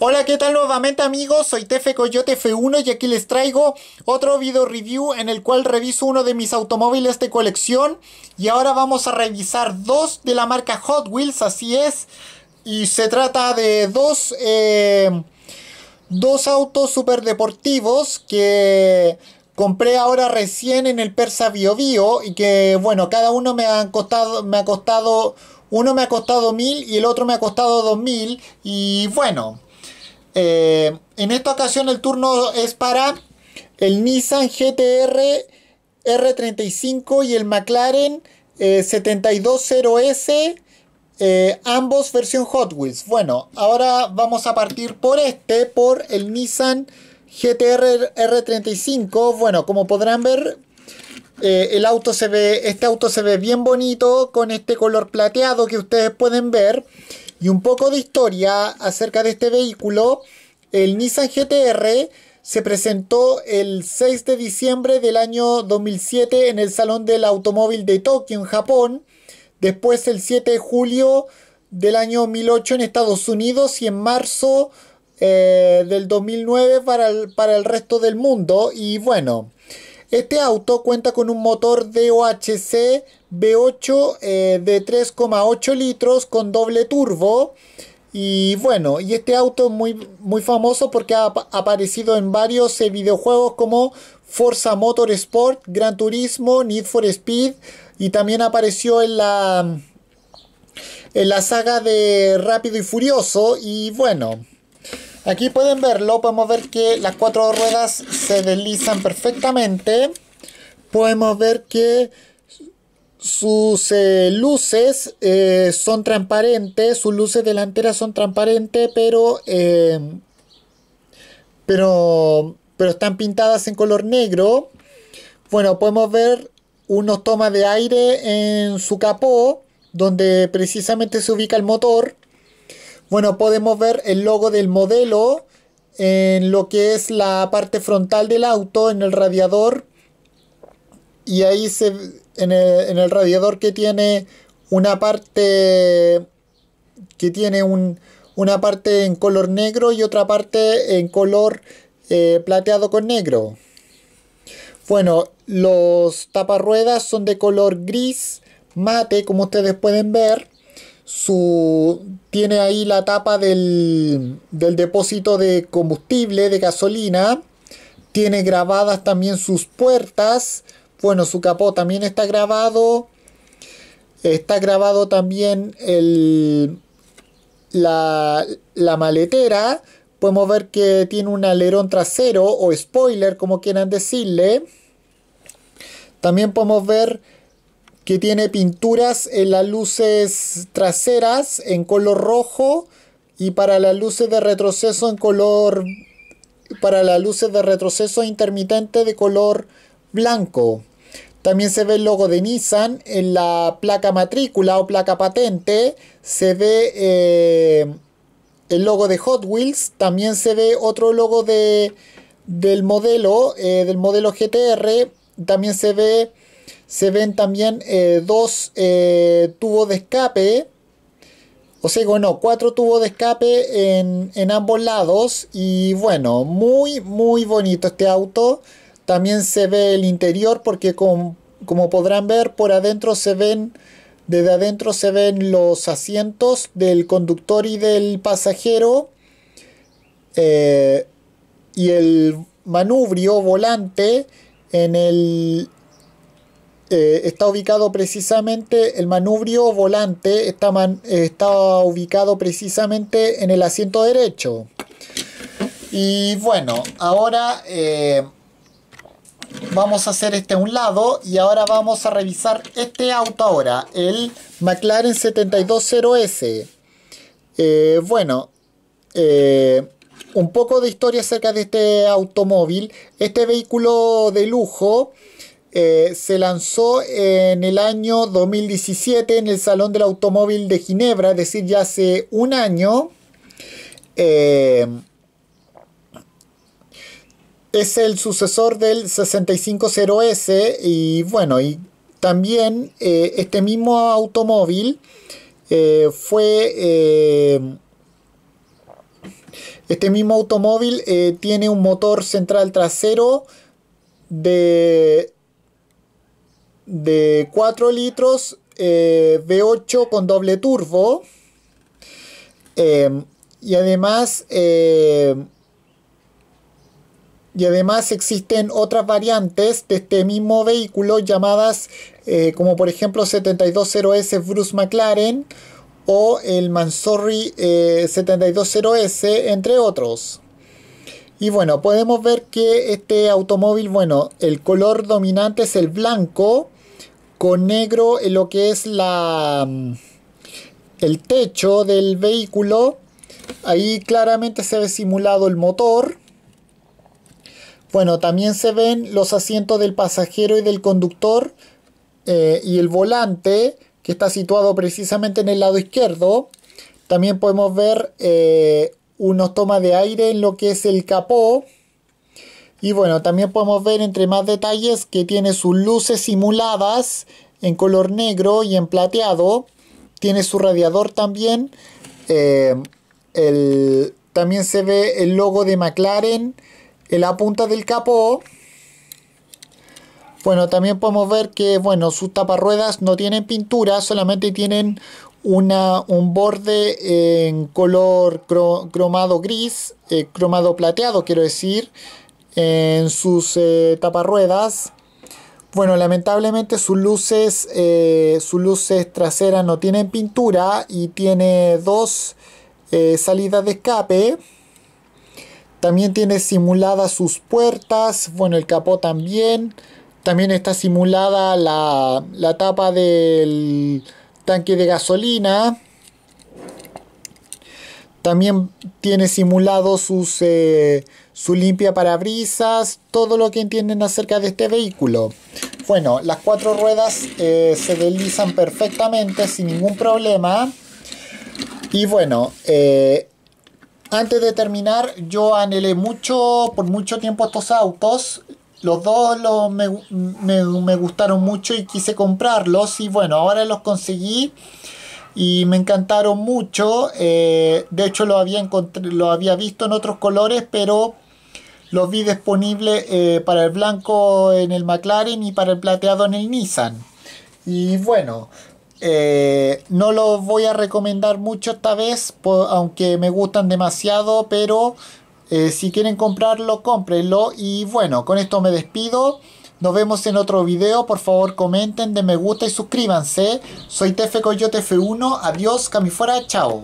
Hola, ¿qué tal nuevamente amigos? Soy Tefe Coyote F1 y aquí les traigo otro video review en el cual reviso uno de mis automóviles de colección y ahora vamos a revisar dos de la marca Hot Wheels, así es, y se trata de dos, eh, dos autos superdeportivos que compré ahora recién en el Persa Bio Bio y que bueno, cada uno me han costado, me ha costado uno me ha costado mil y el otro me ha costado dos mil. Y bueno, eh, en esta ocasión el turno es para el Nissan GTR R35 y el McLaren 720S, eh, eh, ambos versión Hot Wheels. Bueno, ahora vamos a partir por este, por el Nissan GTR R35. Bueno, como podrán ver, el auto se ve, este auto se ve bien bonito con este color plateado que ustedes pueden ver. Y un poco de historia acerca de este vehículo. El Nissan GTR se presentó el 6 de diciembre del año 2007 en el Salón del Automóvil de Tokio, en Japón. Después el 7 de julio del año 2008 en Estados Unidos y en marzo eh, del 2009 para para el resto del mundo. Y bueno, este auto cuenta con un motor DOHC V8 eh, de 3,8 litros con doble turbo. Y bueno, y este auto es muy, muy famoso porque ha aparecido en varios eh, videojuegos como Forza Motorsport, Gran Turismo, Need for Speed y también apareció en la, en la saga de Rápido y Furioso y bueno. Aquí pueden verlo, podemos ver que las cuatro ruedas se deslizan perfectamente. Podemos ver que sus eh, luces eh, son transparentes, sus luces delanteras son transparentes, pero, eh, pero, pero están pintadas en color negro. Bueno, podemos ver unos tomas de aire en su capó, donde precisamente se ubica el motor. Bueno, podemos ver el logo del modelo en lo que es la parte frontal del auto, en el radiador. Y ahí se, en, el, en el radiador que tiene una parte que tiene una parte en color negro y otra parte en color eh, plateado con negro. Bueno, los taparruedas son de color gris mate, como ustedes pueden ver su tiene ahí la tapa del, depósito de combustible, de gasolina, tiene grabadas también sus puertas, bueno, su capó también está grabado, está grabado también el, la, la maletera, podemos ver que tiene un alerón trasero o spoiler, como quieran decirle, también podemos ver que tiene pinturas en las luces traseras en color rojo y para las luces de retroceso en color para las luces de retroceso intermitente de color blanco. También se ve el logo de Nissan en la placa matrícula o placa patente. Se ve eh, el logo de Hot Wheels. También se ve otro logo de, del modelo, eh, del modelo GTR. También se ve se ven también eh, dos eh, tubos de escape, o sea, bueno, cuatro tubos de escape en, ambos lados y bueno, muy muy bonito este auto. También se ve el interior porque como podrán ver por adentro se ven, desde adentro se ven los asientos del conductor y del pasajero eh, y el manubrio volante en el, eh, está ubicado precisamente, el manubrio volante eh, está, ubicado precisamente en el asiento derecho. Y bueno, ahora eh, vamos a hacer este a un lado y ahora vamos a revisar este auto ahora, el McLaren 720S. bueno, un poco de historia acerca de este automóvil. Este vehículo de lujo eh, se lanzó en el año 2017 en el Salón del Automóvil de Ginebra, es decir, ya hace un año. Eh, es el sucesor del 650S y bueno, y también eh, este mismo automóvil fue... este mismo automóvil tiene un motor central trasero de de 4 litros V8 eh, con doble turbo. Em, y además. Em, y además existen otras variantes de este mismo vehículo llamadas eh, como por ejemplo 720S Bruce McLaren o el Mansory 720S eh, entre otros. Y bueno, podemos ver que este automóvil, bueno, el color dominante es el blanco, con negro en lo que es la mm, el techo del vehículo ahí claramente se ve simulado el motor bueno también se ven los asientos del pasajero y del conductor eh, y el volante que está situado precisamente en el lado izquierdo también podemos ver eh, unos tomas de aire en lo que es el capó y bueno, también podemos ver entre más detalles que tiene sus luces simuladas en color negro y en plateado. Tiene su radiador también. Eh, también se ve el logo de McLaren en la punta del capó. Bueno, también podemos ver que bueno, sus taparruedas no tienen pintura, solamente tienen una, un borde en color cromado gris, eh, cromado plateado quiero decir en sus eh, taparruedas. Bueno, lamentablemente sus luces, eh, sus luces traseras no tienen pintura y tiene dos eh, salidas de escape. También tiene simuladas sus puertas, bueno, el capó también. También está simulada la, la tapa del tanque de gasolina. También tiene simulado sus, eh, su limpia parabrisas, todo lo que entienden acerca de este vehículo. Bueno, las cuatro ruedas eh, se deslizan perfectamente sin ningún problema. Y bueno, eh, antes de terminar, yo anhelé mucho, por mucho tiempo estos autos. Los dos me gustaron mucho y quise comprarlos. Y bueno, ahora los conseguí y me encantaron mucho. Eh, de hecho, lo había, lo había visto en otros colores, pero los vi disponibles eh, para el blanco en el McLaren y para el plateado en el Nissan. Y bueno, eh, no los voy a recomendar mucho esta vez, aunque me gustan demasiado, pero si quieren comprarlo, cómprenlo. Y bueno, con esto me despido. Nos vemos en otro video. Por favor, comenten, de me gusta y suscríbanse. Soy Tefe Coyote F1. Adiós, camifuera, chao.